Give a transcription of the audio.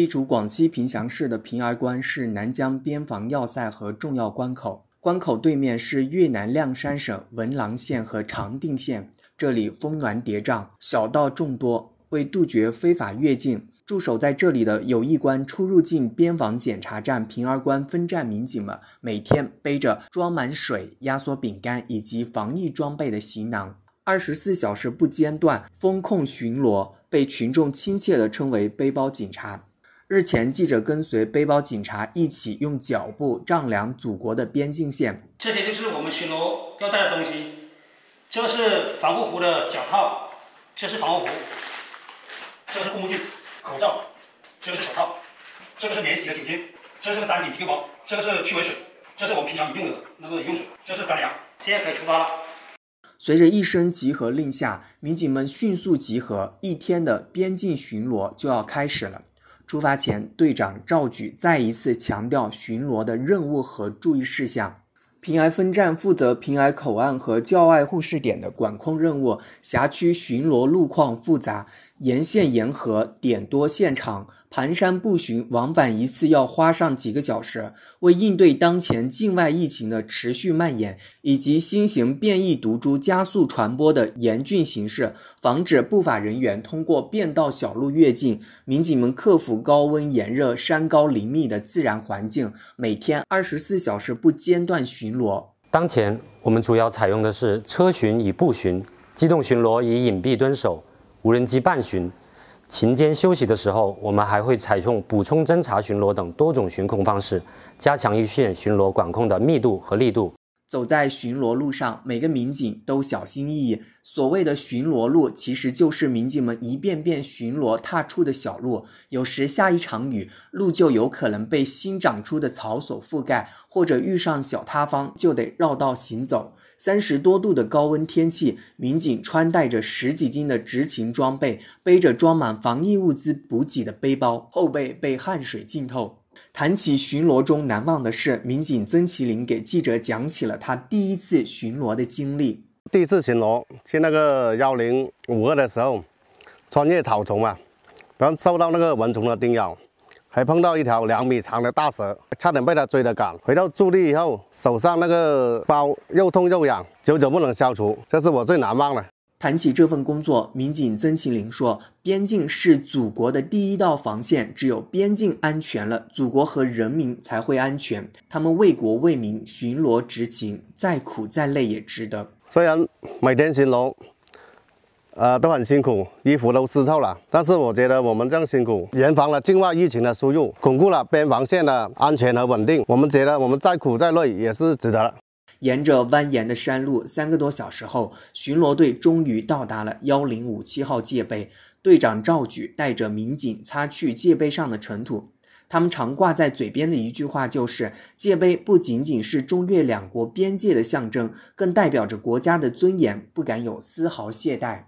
地处广西凭祥市的平儿关是南疆边防要塞和重要关口，关口对面是越南谅山省文郎县和长定县。这里峰峦叠嶂，小道众多。为杜绝非法越境，驻守在这里的友谊关出入境边防检查站平儿关分站民警们每天背着装满水、压缩饼干以及防疫装备的行囊，二十四小时不间断封控巡逻，被群众亲切地称为“背包警察”。日前，记者跟随背包警察一起用脚步丈量祖国的边境线。这些就是我们巡逻要带的东西。这是防护服的脚套，这是防护服，这是护目镜、口罩，这个是手套，这个是免洗的警巾，这是单警急救包，这个是驱蚊水，这是我们平常用的那个饮用水，这是干粮。现在可以出发了。随着一声集合令下，民警们迅速集合，一天的边境巡逻就要开始了。出发前，队长赵举再一次强调巡逻的任务和注意事项。平癌分站负责平癌口岸和郊外护士点的管控任务，辖区巡逻路况复杂。沿线沿河点多线长，盘山步巡往返一次要花上几个小时。为应对当前境外疫情的持续蔓延以及新型变异毒株加速传播的严峻形势，防止不法人员通过便道小路越境，民警们克服高温炎热、山高林密的自然环境，每天二十四小时不间断巡逻。当前我们主要采用的是车巡与步巡、机动巡逻以隐蔽蹲守。无人机半巡，勤间休息的时候，我们还会采用补充侦查、巡逻等多种巡控方式，加强一线巡逻管控的密度和力度。走在巡逻路上，每个民警都小心翼翼。所谓的巡逻路，其实就是民警们一遍遍巡逻踏出的小路。有时下一场雨，路就有可能被新长出的草所覆盖，或者遇上小塌方，就得绕道行走。三十多度的高温天气，民警穿戴着十几斤的执勤装备，背着装满防疫物资补给的背包，后背被汗水浸透。谈起巡逻中难忘的事，民警曾麒麟给记者讲起了他第一次巡逻的经历。第一次巡逻去那个幺零五二的时候，穿越草丛嘛，然后受到那个蚊虫的叮咬，还碰到一条两米长的大蛇，差点被它追着赶。回到驻地以后，手上那个包又痛又痒，久久不能消除，这是我最难忘的。谈起这份工作，民警曾庆林说：“边境是祖国的第一道防线，只有边境安全了，祖国和人民才会安全。他们为国为民巡逻执勤，再苦再累也值得。虽然每天巡逻，呃都很辛苦，衣服都湿透了，但是我觉得我们这样辛苦，严防了境外疫情的输入，巩固了边防线的安全和稳定。我们觉得我们再苦再累也是值得。”沿着蜿蜒的山路，三个多小时后，巡逻队终于到达了幺零五七号界碑。队长赵举带着民警擦去界碑上的尘土。他们常挂在嘴边的一句话就是：“界碑不仅仅是中越两国边界的象征，更代表着国家的尊严，不敢有丝毫懈怠。”